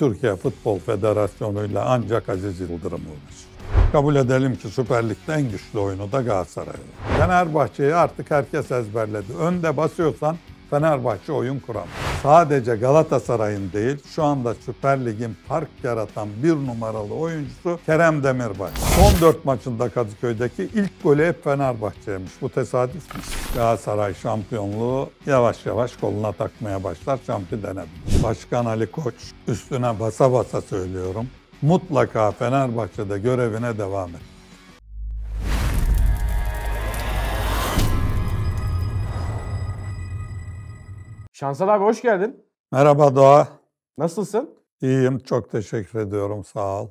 Türkiye Futbol Federasyonu ile ancak Aziz Yıldırım uğraşır. Kabul edelim ki Süper Lig'de en güçlü oyunu da Galatasaray. Fenerbahçe'yi artık herkes ezberledi. Önde basıyorsan Fenerbahçe oyun kuran. Sadece Galatasaray'ın değil, şu anda Süper Lig'in park yaratan bir numaralı oyuncusu Kerem Demirbay. Son 4 maçında Kadıköy'deki ilk golü hep Fenerbahçe'ymiş. Bu tesadüf mü? Galatasaray şampiyonluğu yavaş yavaş koluna takmaya başlar. Şampiyon denebilir. Başkan Ali Koç, üstüne basa basa söylüyorum. Mutlaka Fenerbahçe'de görevine devam et. Şansal abi hoş geldin. Merhaba Doğa. Nasılsın? İyiyim, çok teşekkür ediyorum. Sağ ol.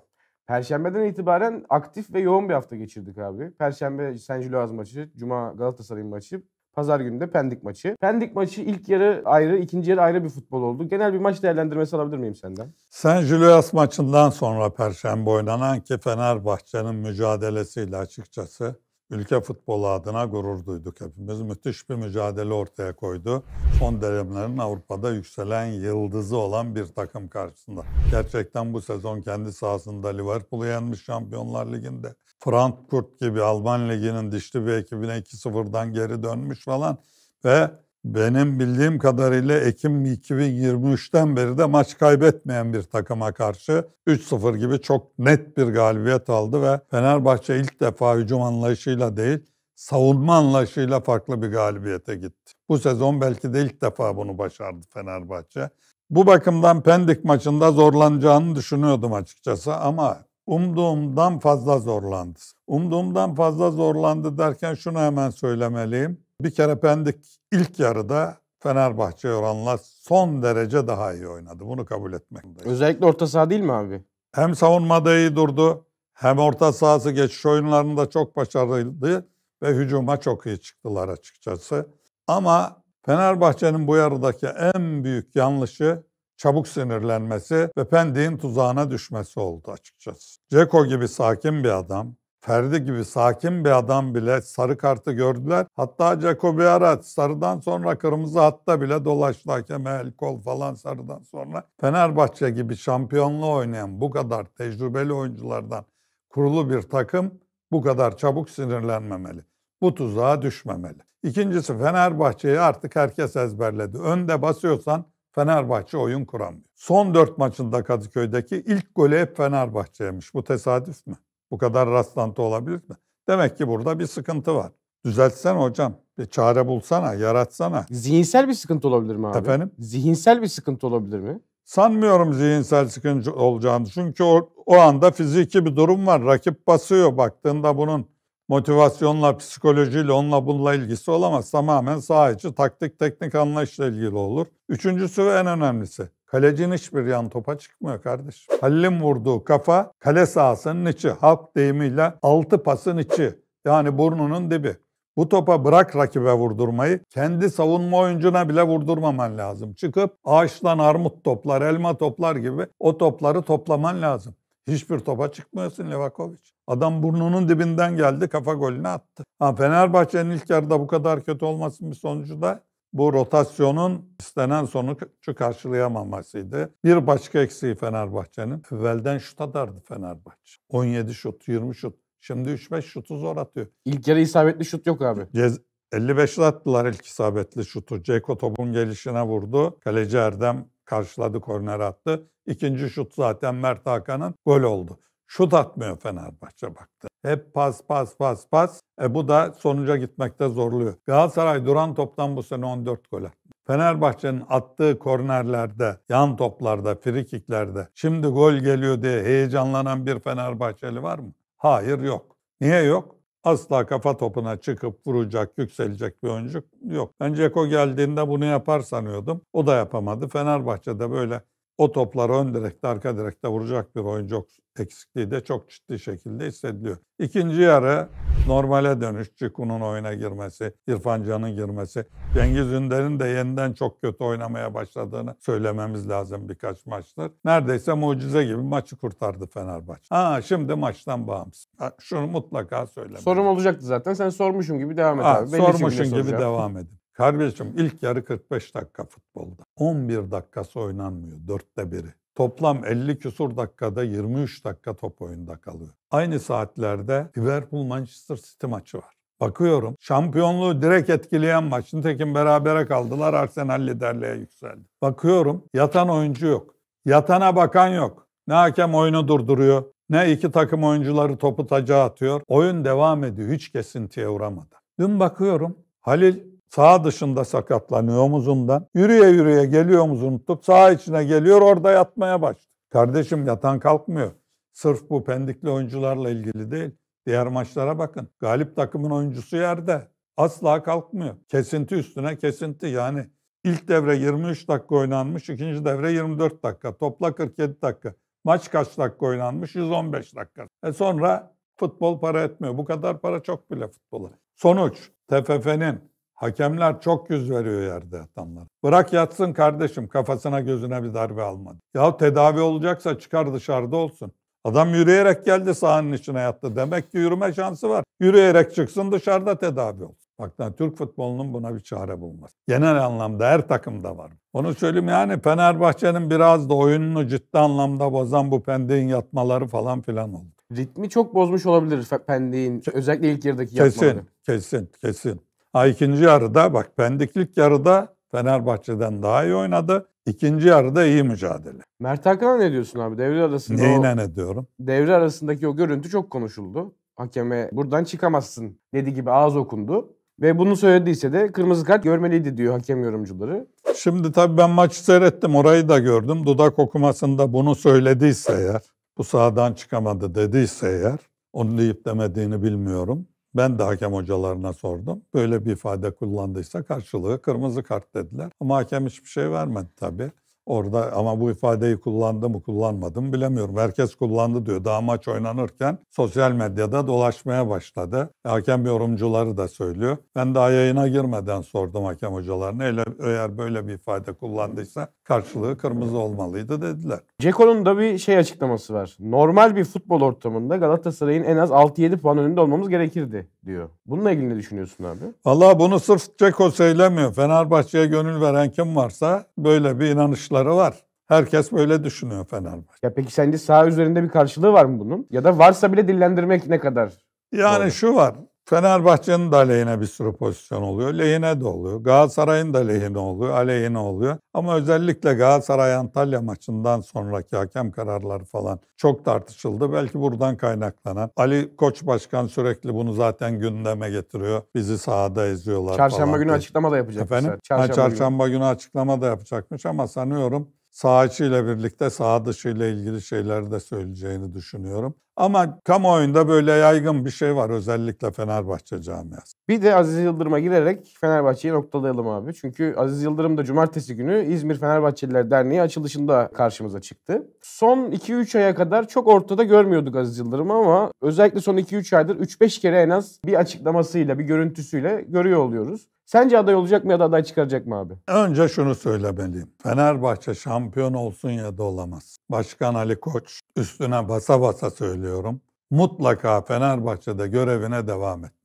Perşembeden itibaren aktif ve yoğun bir hafta geçirdik abi. Perşembe Sancı Loaz maçı, Cuma Galatasaray maçı, Pazar günü de Pendik maçı. Pendik maçı ilk yarı ayrı, ikinci yarı ayrı bir futbol oldu. Genel bir maç değerlendirmesi alabilir miyim senden? Sen Julius maçından sonra Perşembe oynanan ki Fenerbahçe'nin mücadelesiyle açıkçası ülke futbolu adına gurur duyduk hepimiz. Müthiş bir mücadele ortaya koydu. Son dönemlerin Avrupa'da yükselen yıldızı olan bir takım karşısında. Gerçekten bu sezon kendi sahasında Liverpool'u yenmiş Şampiyonlar Ligi'nde. Frankfurt gibi Alman Ligi'nin dişli bir ekibine 2-0'dan geri dönmüş falan ve benim bildiğim kadarıyla Ekim 2023'ten beri de maç kaybetmeyen bir takıma karşı 3-0 gibi çok net bir galibiyet aldı ve Fenerbahçe ilk defa hücum anlayışıyla değil savunma anlayışıyla farklı bir galibiyete gitti. Bu sezon belki de ilk defa bunu başardı Fenerbahçe. Bu bakımdan Pendik maçında zorlanacağını düşünüyordum açıkçası ama umduğumdan fazla zorlandı. Umduğumdan fazla zorlandı derken şunu hemen söylemeliyim. Bir kere Pendik ilk yarıda Fenerbahçe oranla son derece daha iyi oynadı. Bunu kabul etmek. Özellikle orta saha değil mi abi? Hem savunmada iyi durdu hem orta sahası geçiş oyunlarında çok başarılıydı ve hücuma çok iyi çıktılar açıkçası. Ama Fenerbahçe'nin bu yarıdaki en büyük yanlışı çabuk sinirlenmesi ve Pendik'in tuzağına düşmesi oldu açıkçası. Ceko gibi sakin bir adam, Ferdi gibi sakin bir adam bile sarı kartı gördüler. Hatta Jacobi Araç sarıdan sonra kırmızı hatta bile dolaştı hakeme el kol falan sarıdan sonra. Fenerbahçe gibi şampiyonluğu oynayan bu kadar tecrübeli oyunculardan kurulu bir takım bu kadar çabuk sinirlenmemeli. Bu tuzağa düşmemeli. İkincisi Fenerbahçe'yi artık herkes ezberledi. Önde basıyorsan Fenerbahçe oyun kuramıyor. Son dört maçında Kadıköy'deki ilk golü hep Fenerbahçeymiş. Bu tesadüf mü? Bu kadar rastlantı olabilir mi? Demek ki burada bir sıkıntı var. Düzeltsen hocam. Bir çare bulsana, yaratsana. Zihinsel bir sıkıntı olabilir mi abi? Efendim? Zihinsel bir sıkıntı olabilir mi? Sanmıyorum zihinsel sıkıntı olacağını. Çünkü o, o anda fiziki bir durum var. Rakip basıyor. Baktığında bunun motivasyonla, psikolojiyle, onunla bununla ilgisi olamaz. Tamamen sahici taktik, teknik anlayışla ilgili olur. Üçüncüsü ve en önemlisi. Kalecin hiçbir yan topa çıkmıyor kardeş. Halil'in vurduğu kafa kale sahasının içi. Halk deyimiyle altı pasın içi. Yani burnunun dibi. Bu topa bırak rakibe vurdurmayı, kendi savunma oyuncuna bile vurdurmaman lazım. Çıkıp ağaçtan armut toplar, elma toplar gibi o topları toplaman lazım. Hiçbir topa çıkmıyorsun Livakovic. Adam burnunun dibinden geldi kafa golünü attı. Ha, Fenerbahçe'nin ilk yarıda bu kadar kötü olmasının bir sonucu da bu rotasyonun istenen sonucu karşılayamamasıydı. Bir başka eksiği Fenerbahçe'nin. Evvelden şut atardı Fenerbahçe. 17 şut, 20 şut. Şimdi 3-5 şutu zor atıyor. İlk yarı isabetli şut yok abi. Cez 55'li attılar ilk isabetli şutu. Ceko topun gelişine vurdu. Kaleci Erdem karşıladı korner attı. İkinci şut zaten Mert Hakan'ın gol oldu. Şut atmıyor Fenerbahçe baktı. Hep pas pas pas pas. E bu da sonuca gitmekte zorluyor. Galatasaray duran toptan bu sene 14 gol attı. Fenerbahçe'nin attığı kornerlerde, yan toplarda, frikiklerde şimdi gol geliyor diye heyecanlanan bir Fenerbahçeli var mı? Hayır yok. Niye yok? Asla kafa topuna çıkıp vuracak, yükselecek bir oyuncu yok. Ben Ceko geldiğinde bunu yapar sanıyordum. O da yapamadı. Fenerbahçe'de böyle o topları ön direkte arka direkte vuracak bir oyuncu eksikliği de çok ciddi şekilde hissediliyor. İkinci yarı normale dönüş. Çiku'nun oyuna girmesi, İrfan Can'ın girmesi, Cengiz Ünder'in de yeniden çok kötü oynamaya başladığını söylememiz lazım birkaç maçtır. Neredeyse mucize gibi maçı kurtardı Fenerbahçe. Ha şimdi maçtan bağımsız. Şunu mutlaka söylemem. Sorum olacaktı zaten. Sen sormuşum gibi devam et ha, abi. Sormuşum gibi devam edin. Kardeşim ilk yarı 45 dakika futbolda. 11 dakikası oynanmıyor. Dörtte biri. Toplam 50 küsur dakikada 23 dakika top oyunda kalıyor. Aynı saatlerde Liverpool Manchester City maçı var. Bakıyorum şampiyonluğu direkt etkileyen maç. Nitekim berabere kaldılar Arsenal liderliğe yükseldi. Bakıyorum yatan oyuncu yok. Yatana bakan yok. Ne hakem oyunu durduruyor ne iki takım oyuncuları topu taca atıyor. Oyun devam ediyor hiç kesintiye uğramadı Dün bakıyorum Halil sağ dışında sakatlanıyor omuzundan. Yürüye yürüye geliyor omuzunu tutup sağ içine geliyor orada yatmaya baş. Kardeşim yatan kalkmıyor. Sırf bu pendikli oyuncularla ilgili değil. Diğer maçlara bakın. Galip takımın oyuncusu yerde. Asla kalkmıyor. Kesinti üstüne kesinti. Yani ilk devre 23 dakika oynanmış, ikinci devre 24 dakika. Topla 47 dakika. Maç kaç dakika oynanmış? 115 dakika. E sonra futbol para etmiyor. Bu kadar para çok bile futbola. Sonuç TFF'nin Hakemler çok yüz veriyor yerde yatanlar. Bırak yatsın kardeşim kafasına gözüne bir darbe almadı. Ya tedavi olacaksa çıkar dışarıda olsun. Adam yürüyerek geldi sahanın içine yattı. Demek ki yürüme şansı var. Yürüyerek çıksın dışarıda tedavi olsun. Bak yani Türk futbolunun buna bir çare bulması. Genel anlamda her takımda var. Onu söyleyeyim yani Fenerbahçe'nin biraz da oyununu ciddi anlamda bozan bu pendeğin yatmaları falan filan oldu. Ritmi çok bozmuş olabilir pendeğin özellikle ilk yarıdaki yatmaları. Kesin, kesin, kesin. Ha ikinci yarıda bak pendiklik yarıda Fenerbahçe'den daha iyi oynadı. İkinci yarıda iyi mücadele. Mert Hakan'a ne diyorsun abi? Devre arasında Neyine o, ne diyorum? Devre arasındaki o görüntü çok konuşuldu. Hakeme buradan çıkamazsın dedi gibi ağız okundu. Ve bunu söylediyse de kırmızı kart görmeliydi diyor hakem yorumcuları. Şimdi tabii ben maçı seyrettim orayı da gördüm. Dudak okumasında bunu söylediyse eğer, bu sahadan çıkamadı dediyse eğer, onu deyip demediğini bilmiyorum. Ben de hakem hocalarına sordum. Böyle bir ifade kullandıysa karşılığı kırmızı kart dediler. Ama hakem hiçbir şey vermedi tabii. Orada ama bu ifadeyi kullandı mı kullanmadım bilemiyorum. Herkes kullandı diyor. Daha maç oynanırken sosyal medyada dolaşmaya başladı. Hakem yorumcuları da söylüyor. Ben daha yayına girmeden sordum hakem hocalarına. Eğer, eğer böyle bir ifade kullandıysa karşılığı kırmızı olmalıydı dediler. Ceko'nun da bir şey açıklaması var. Normal bir futbol ortamında Galatasaray'ın en az 6-7 puan önünde olmamız gerekirdi diyor. Bununla ilgili ne düşünüyorsun abi? Valla bunu sırf Ceko söylemiyor. Fenerbahçe'ye gönül veren kim varsa böyle bir inanışla karşılıkları var. Herkes böyle düşünüyor Fenerbahçe. Ya peki sence sağ üzerinde bir karşılığı var mı bunun? Ya da varsa bile dillendirmek ne kadar? Yani Doğru. şu var. Fenerbahçe'nin de aleyhine bir sürü pozisyon oluyor. Lehine de oluyor. Galatasaray'ın da lehine oluyor, aleyhine oluyor. Ama özellikle Galatasaray-Antalya maçından sonraki hakem kararları falan çok tartışıldı. Belki buradan kaynaklanan. Ali Koç Başkan sürekli bunu zaten gündeme getiriyor. Bizi sahada eziyorlar Çarşamba falan. günü açıklama da yapacakmış. Efendim? Çarşamba, ha, çarşamba günü. günü açıklama da yapacakmış ama sanıyorum saha içiyle birlikte saha dışı ile ilgili şeyler de söyleyeceğini düşünüyorum. Ama kamuoyunda böyle yaygın bir şey var özellikle Fenerbahçe camiası. Bir de Aziz Yıldırım'a girerek Fenerbahçe'yi noktalayalım abi. Çünkü Aziz Yıldırım da cumartesi günü İzmir Fenerbahçeliler Derneği açılışında karşımıza çıktı. Son 2-3 aya kadar çok ortada görmüyorduk Aziz Yıldırım'ı ama özellikle son 2-3 aydır 3-5 kere en az bir açıklamasıyla, bir görüntüsüyle görüyor oluyoruz. Sence aday olacak mı ya da aday çıkaracak mı abi? Önce şunu söylemeliyim. Fenerbahçe şampiyon olsun ya da olamaz. Başkan Ali Koç üstüne basa basa söylüyorum. Mutlaka Fenerbahçe'de görevine devam etmeli.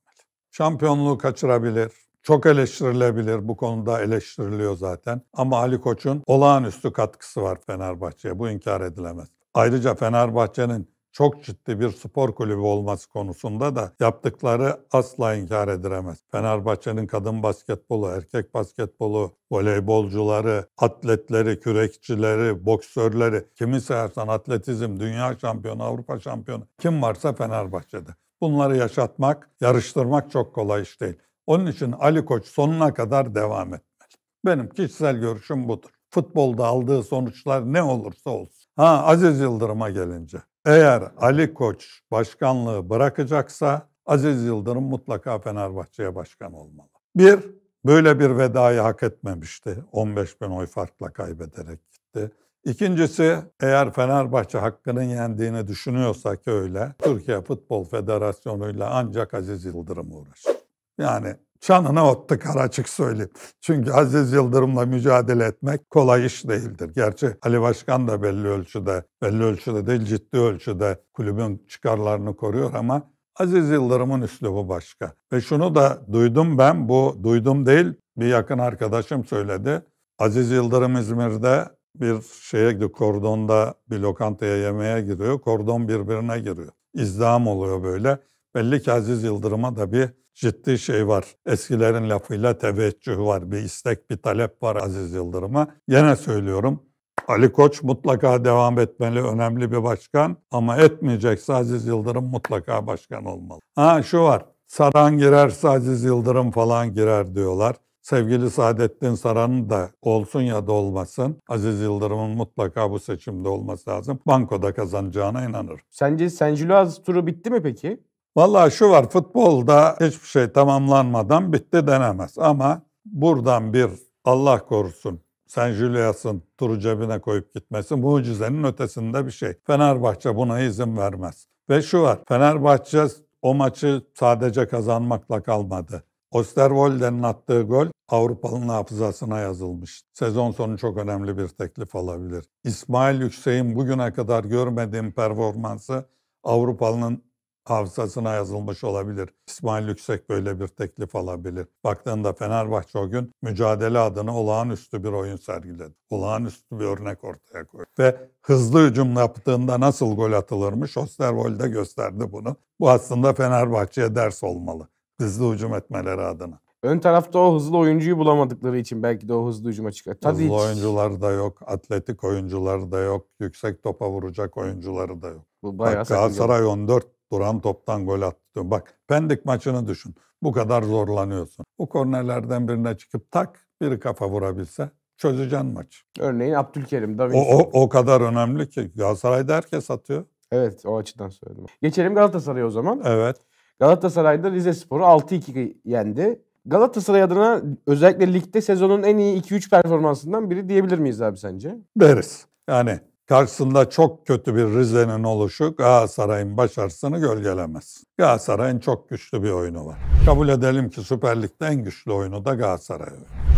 Şampiyonluğu kaçırabilir. Çok eleştirilebilir. Bu konuda eleştiriliyor zaten. Ama Ali Koç'un olağanüstü katkısı var Fenerbahçe'ye. Bu inkar edilemez. Ayrıca Fenerbahçe'nin çok ciddi bir spor kulübü olması konusunda da yaptıkları asla inkar edilemez. Fenerbahçe'nin kadın basketbolu, erkek basketbolu, voleybolcuları, atletleri, kürekçileri, boksörleri, kimi sayarsan atletizm, dünya şampiyonu, Avrupa şampiyonu kim varsa Fenerbahçe'de. Bunları yaşatmak, yarıştırmak çok kolay iş değil. Onun için Ali Koç sonuna kadar devam etmeli. Benim kişisel görüşüm budur. Futbolda aldığı sonuçlar ne olursa olsun. Ha Aziz Yıldırım'a gelince. Eğer Ali Koç başkanlığı bırakacaksa Aziz Yıldırım mutlaka Fenerbahçe'ye başkan olmalı. Bir, böyle bir vedayı hak etmemişti. 15 bin oy farkla kaybederek gitti. İkincisi eğer Fenerbahçe hakkının yendiğini düşünüyorsa ki öyle Türkiye Futbol Federasyonu'yla ancak Aziz Yıldırım uğraşır. Yani Çanına otta kar açık söyleyeyim. Çünkü Aziz Yıldırım'la mücadele etmek kolay iş değildir. Gerçi Ali Başkan da belli ölçüde, belli ölçüde değil ciddi ölçüde kulübün çıkarlarını koruyor ama Aziz Yıldırım'ın üslubu başka. Ve şunu da duydum ben, bu duydum değil bir yakın arkadaşım söyledi. Aziz Yıldırım İzmir'de bir şeye gidiyor, kordonda bir lokantaya yemeğe giriyor. Kordon birbirine giriyor. İzdiham oluyor böyle. Belli ki Aziz Yıldırım'a da bir ciddi şey var. Eskilerin lafıyla teveccüh var. Bir istek, bir talep var Aziz Yıldırım'a. Yine söylüyorum. Ali Koç mutlaka devam etmeli, önemli bir başkan. Ama etmeyecekse Aziz Yıldırım mutlaka başkan olmalı. Ha şu var, Saran girerse Aziz Yıldırım falan girer diyorlar. Sevgili Saadettin Saran'ın da olsun ya da olmasın Aziz Yıldırım'ın mutlaka bu seçimde olması lazım. Bankoda kazanacağına inanırım. Sence Senjilo turu bitti mi peki? Valla şu var futbolda hiçbir şey tamamlanmadan bitti denemez. Ama buradan bir Allah korusun sen Julius'ın turu cebine koyup gitmesi mucizenin ötesinde bir şey. Fenerbahçe buna izin vermez. Ve şu var Fenerbahçe o maçı sadece kazanmakla kalmadı. Osterwolde'nin attığı gol Avrupa'nın hafızasına yazılmış. Sezon sonu çok önemli bir teklif alabilir. İsmail Yüksek'in bugüne kadar görmediğim performansı Avrupalı'nın hafızasına yazılmış olabilir. İsmail Yüksek böyle bir teklif alabilir. Baktığında Fenerbahçe o gün mücadele adına olağanüstü bir oyun sergiledi. Olağanüstü bir örnek ortaya koydu. Ve hızlı hücum yaptığında nasıl gol atılırmış Osterwold'e gösterdi bunu. Bu aslında Fenerbahçe'ye ders olmalı. Hızlı hücum etmeleri adına. Ön tarafta o hızlı oyuncuyu bulamadıkları için belki de o hızlı hücuma çıkıyor. Tadic. Hızlı oyuncular da yok, atletik oyuncular da yok, yüksek topa vuracak oyuncuları da yok. Bu bayağı Bak, Galatasaray 14 duran toptan gol attı. Bak Pendik maçını düşün. Bu kadar zorlanıyorsun. Bu kornerlerden birine çıkıp tak bir kafa vurabilse çözeceksin maç. Örneğin Abdülkerim. Davinson. O, o, o kadar önemli ki Galatasaray'da herkes atıyor. Evet o açıdan söyledim. Geçelim Galatasaray'a o zaman. Evet. Galatasaray'da Rize Spor'u 6-2 yendi. Galatasaray adına özellikle ligde sezonun en iyi 2-3 performansından biri diyebilir miyiz abi sence? Deriz. Yani Karşısında çok kötü bir Rize'nin oluşu Galatasaray'ın başarısını gölgelemez. Galatasaray'ın çok güçlü bir oyunu var. Kabul edelim ki Süper Lig'de en güçlü oyunu da Galatasaray.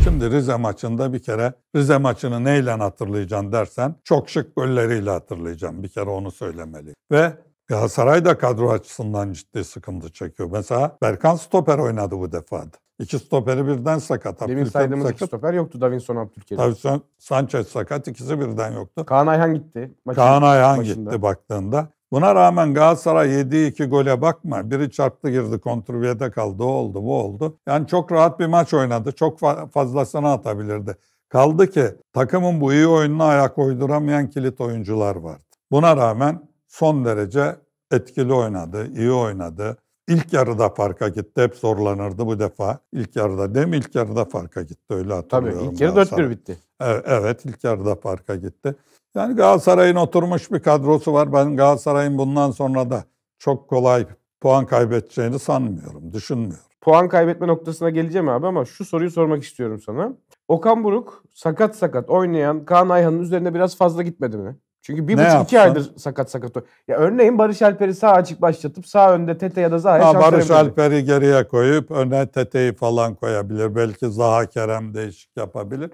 Şimdi Rize maçında bir kere Rize maçını neyle hatırlayacaksın dersen çok şık golleriyle hatırlayacağım. Bir kere onu söylemeli. Ve Galatasaray da kadro açısından ciddi sıkıntı çekiyor. Mesela Berkan stoper oynadı bu defa. İki stoperi birden sakat. Demin Abdülkerim saydığımız sakat. iki stoper yoktu. Davinson Abdülkerim. Davinson Sanchez sakat. ikisi birden yoktu. Kaan Ayhan gitti. Maçın Kaan Ayhan maçında. gitti baktığında. Buna rağmen Galatasaray yediği iki gole bakma. Biri çarptı girdi kontrviyede kaldı. O oldu bu oldu. Yani çok rahat bir maç oynadı. Çok fazlasını atabilirdi. Kaldı ki takımın bu iyi oyununa ayak uyduramayan kilit oyuncular vardı. Buna rağmen son derece etkili oynadı, iyi oynadı. İlk yarıda farka gitti. Hep zorlanırdı bu defa. İlk yarıda değil mi? İlk yarıda farka gitti. Öyle hatırlıyorum. Tabii ilk yarı 4-1 bitti. Evet, evet ilk yarıda farka gitti. Yani Galatasaray'ın oturmuş bir kadrosu var. Ben Galatasaray'ın bundan sonra da çok kolay puan kaybedeceğini sanmıyorum. Düşünmüyorum. Puan kaybetme noktasına geleceğim abi ama şu soruyu sormak istiyorum sana. Okan Buruk sakat sakat oynayan Kaan Ayhan'ın üzerine biraz fazla gitmedi mi? Çünkü bir ne buçuk yapsın? iki aydır sakat sakat. Ya örneğin Barış Alper'i sağ açık başlatıp sağ önde Tete ya da Zaha'ya şans Barış Alper'i geriye koyup öne Tete'yi falan koyabilir. Belki Zaha Kerem değişik yapabilir.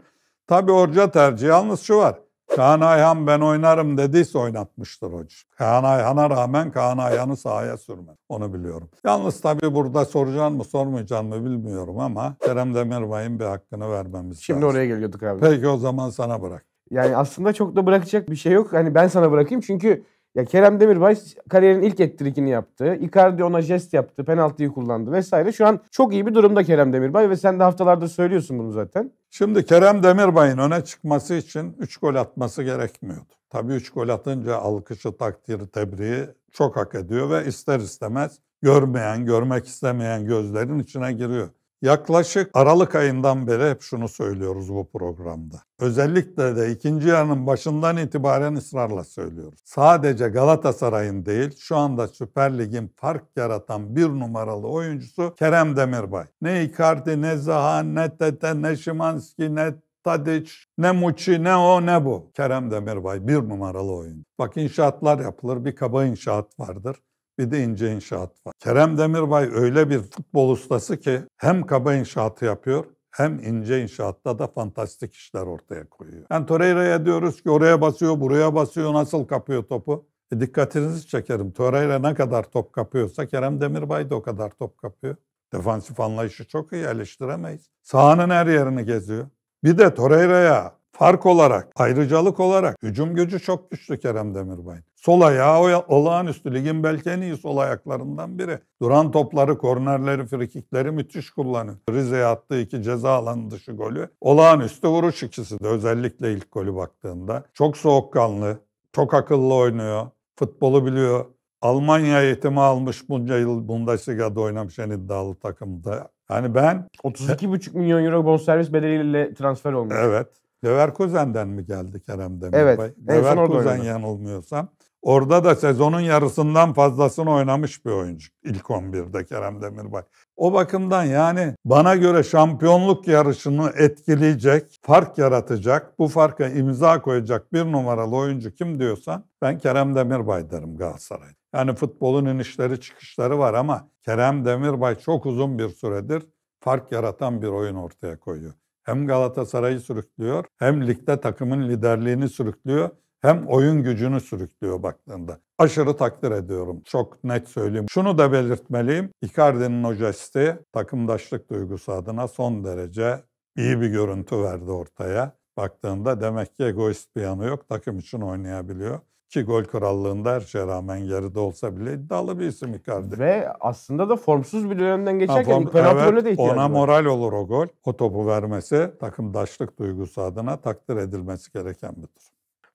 Tabi orca tercih. yalnız şu var. Kaan Ayhan ben oynarım dediyse oynatmıştır hoca. Kaan Ayhan'a rağmen Kaan Ayhan'ı sahaya sürmedi. Onu biliyorum. Yalnız tabii burada soracağım mı sormayacağım mı bilmiyorum ama Kerem Demirbay'ın bir hakkını vermemiz Şimdi lazım. Şimdi oraya geliyorduk abi. Peki o zaman sana bırak. Yani aslında çok da bırakacak bir şey yok. Hani ben sana bırakayım çünkü ya Kerem Demirbay kariyerin ilk ettirikini yaptı. Icardi ona jest yaptı. Penaltıyı kullandı vesaire. Şu an çok iyi bir durumda Kerem Demirbay ve sen de haftalarda söylüyorsun bunu zaten. Şimdi Kerem Demirbay'ın öne çıkması için 3 gol atması gerekmiyordu. Tabii 3 gol atınca alkışı, takdiri, tebriği çok hak ediyor ve ister istemez görmeyen, görmek istemeyen gözlerin içine giriyor. Yaklaşık Aralık ayından beri hep şunu söylüyoruz bu programda. Özellikle de ikinci yarının başından itibaren ısrarla söylüyoruz. Sadece Galatasaray'ın değil şu anda Süper Lig'in fark yaratan bir numaralı oyuncusu Kerem Demirbay. Ne Icardi, ne Zaha, ne Tete, ne Şimanski, ne Tadic, ne Muçi, ne o ne bu. Kerem Demirbay bir numaralı oyun. Bak inşaatlar yapılır, bir kaba inşaat vardır bir de ince inşaat var. Kerem Demirbay öyle bir futbol ustası ki hem kaba inşaatı yapıyor hem ince inşaatta da fantastik işler ortaya koyuyor. Yani Torreira'ya diyoruz ki oraya basıyor, buraya basıyor, nasıl kapıyor topu? E dikkatinizi çekerim. Torreira ne kadar top kapıyorsa Kerem Demirbay da o kadar top kapıyor. Defansif anlayışı çok iyi eleştiremeyiz. Sahanın her yerini geziyor. Bir de Torreira'ya Fark olarak, ayrıcalık olarak hücum gücü çok güçlü Kerem Demirbay. Sol ayağı olağanüstü. Ligin belki en iyi sol ayaklarından biri. Duran topları, kornerleri, frikikleri müthiş kullanıyor. Rize'ye attığı iki ceza alanı dışı golü. Olağanüstü vuruş ikisi de özellikle ilk golü baktığında. Çok soğukkanlı, çok akıllı oynuyor. Futbolu biliyor. Almanya eğitimi almış bunca yıl Bundesliga'da oynamış en iddialı takımda. Yani ben... 32,5 milyon euro bonservis bedeliyle transfer olmuş. Evet. Leverkusen'den mi geldi Kerem Demirbay? Evet. Leverkusen yanılmıyorsam. Orada da sezonun yarısından fazlasını oynamış bir oyuncu. İlk 11'de Kerem Demirbay. O bakımdan yani bana göre şampiyonluk yarışını etkileyecek, fark yaratacak, bu farka imza koyacak bir numaralı oyuncu kim diyorsan ben Kerem Demirbay derim Galatasaray. Yani futbolun inişleri çıkışları var ama Kerem Demirbay çok uzun bir süredir fark yaratan bir oyun ortaya koyuyor. Hem Galatasaray'ı sürüklüyor, hem ligde takımın liderliğini sürüklüyor, hem oyun gücünü sürüklüyor baktığında. Aşırı takdir ediyorum. Çok net söyleyeyim. Şunu da belirtmeliyim. Icardi'nin o jesti takımdaşlık duygusu adına son derece iyi bir görüntü verdi ortaya. Baktığında demek ki egoist bir yanı yok. Takım için oynayabiliyor. Ki gol krallığında her şeye rağmen geride olsa bile iddialı bir isim Icardi. Ve aslında da formsuz bir dönemden geçerken form, imparatorluğa evet, da ihtiyacı ona var. moral olur o gol. O topu vermesi takımdaşlık duygusu adına takdir edilmesi gereken bir durum.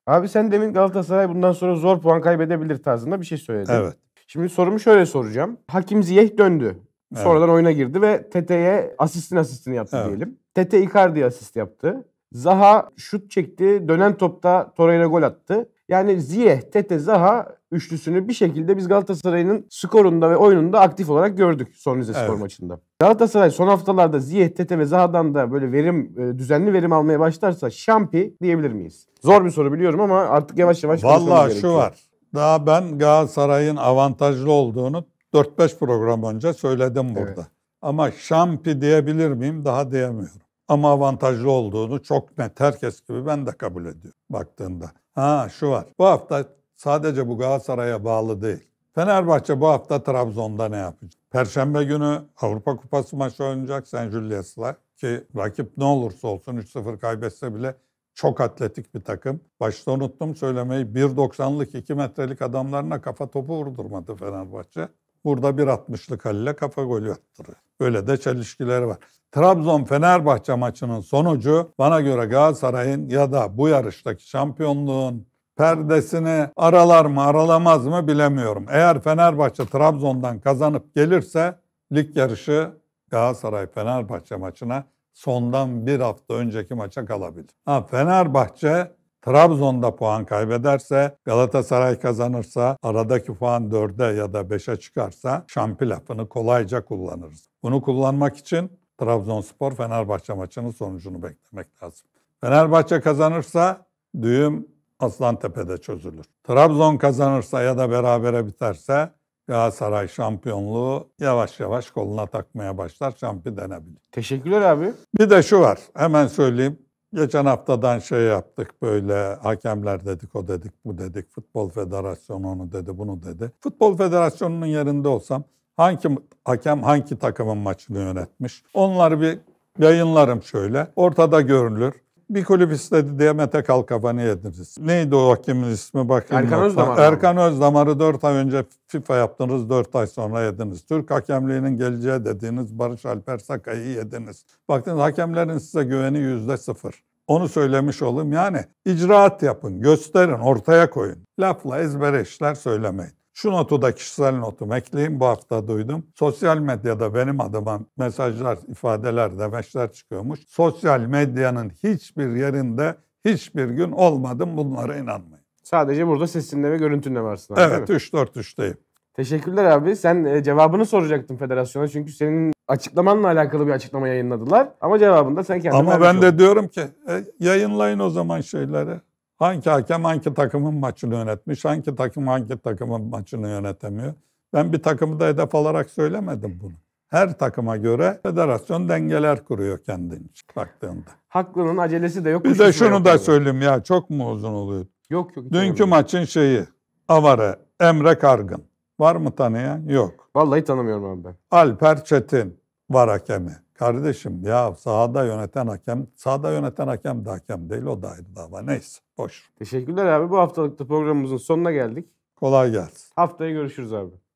Abi sen demin Galatasaray bundan sonra zor puan kaybedebilir tarzında bir şey söyledin. Evet. Şimdi sorumu şöyle soracağım. Hakim Ziyeh döndü. Evet. Sonradan oyuna girdi ve Tete'ye asistin asistini yaptı evet. diyelim. Tete Icardi'ye asist yaptı. Zaha şut çekti. Dönen topta Torreira gol attı. Yani Ziyeh, Tete, Zaha üçlüsünü bir şekilde biz Galatasaray'ın skorunda ve oyununda aktif olarak gördük son Rize evet. Spor maçında. Galatasaray son haftalarda Ziyeh, Tete ve Zaha'dan da böyle verim e, düzenli verim almaya başlarsa şampi diyebilir miyiz? Zor bir soru biliyorum ama artık yavaş yavaş Vallahi şu var. Daha ben Galatasaray'ın avantajlı olduğunu 4-5 program önce söyledim burada. Evet. Ama şampi diyebilir miyim? Daha diyemiyorum. Ama avantajlı olduğunu çok net herkes gibi ben de kabul ediyorum baktığında. Ha şu var. Bu hafta sadece bu Galatasaray'a bağlı değil. Fenerbahçe bu hafta Trabzon'da ne yapacak? Perşembe günü Avrupa Kupası maçı oynayacak Sen Julius'la ki rakip ne olursa olsun 3-0 kaybetse bile çok atletik bir takım. Başta unuttum söylemeyi 1.90'lık 2 metrelik adamlarına kafa topu vurdurmadı Fenerbahçe. Burada bir 1.60'lık haliyle kafa golü attırıyor. Böyle de çelişkileri var. Trabzon-Fenerbahçe maçının sonucu bana göre Galatasaray'ın ya da bu yarıştaki şampiyonluğun perdesini aralar mı aralamaz mı bilemiyorum. Eğer Fenerbahçe Trabzon'dan kazanıp gelirse lig yarışı Galatasaray-Fenerbahçe maçına sondan bir hafta önceki maça kalabilir. Ha, Fenerbahçe Trabzon'da puan kaybederse, Galatasaray kazanırsa, aradaki puan 4'e ya da 5'e çıkarsa şampi lafını kolayca kullanırız. Bunu kullanmak için Trabzonspor Fenerbahçe maçının sonucunu beklemek lazım. Fenerbahçe kazanırsa düğüm Aslantepe'de çözülür. Trabzon kazanırsa ya da berabere biterse Galatasaray şampiyonluğu yavaş yavaş koluna takmaya başlar. Şampi denebilir. Teşekkürler abi. Bir de şu var. Hemen söyleyeyim. Geçen haftadan şey yaptık böyle hakemler dedik o dedik bu dedik. Futbol Federasyonu onu dedi bunu dedi. Futbol Federasyonu'nun yerinde olsam hangi hakem hangi takımın maçını yönetmiş? Onları bir yayınlarım şöyle. Ortada görünür. Bir kulüp istedi diye Mete Kalkafan'ı yediniz. Neydi o hakemin ismi bakayım. Erkan Özdamar. Erkan Özdamar'ı 4 ay önce FIFA yaptınız, 4 ay sonra yediniz. Türk hakemliğinin geleceği dediğiniz Barış Alper Sakay'ı yediniz. Baktınız hakemlerin size güveni yüzde sıfır. Onu söylemiş olayım. Yani icraat yapın, gösterin, ortaya koyun. Lafla ezbere işler söylemeyin. Şu notu da kişisel notum ekleyeyim bu hafta duydum. Sosyal medyada benim adıma mesajlar, ifadeler, demeçler çıkıyormuş. Sosyal medyanın hiçbir yerinde hiçbir gün olmadım bunlara inanmayın. Sadece burada ses ve görüntü dinleme varsın. Abi, evet 3-4-3'teyim. Teşekkürler abi. Sen e, cevabını soracaktın federasyona çünkü senin açıklamanla alakalı bir açıklama yayınladılar. Ama cevabında sen kendin Ama ben de oldun. diyorum ki e, yayınlayın o zaman şeyleri. Hangi hakem hangi takımın maçını yönetmiş, hangi takım hangi takımın maçını yönetemiyor. Ben bir takımı da hedef alarak söylemedim bunu. Her takıma göre federasyon dengeler kuruyor kendini baktığında. Haklının acelesi de yok. Bir de şunu da söyleyeyim ya çok mu uzun oluyor? Yok yok. Dünkü maçın şeyi Avare, Emre Kargın. Var mı tanıyan? Yok. Vallahi tanımıyorum abi ben. Alper Çetin var hakemi. Kardeşim ya sahada yöneten hakem, sahada yöneten hakem de hakem değil o da ayrı dava neyse boş. Teşekkürler abi. Bu haftalıkta programımızın sonuna geldik. Kolay gelsin. Haftaya görüşürüz abi.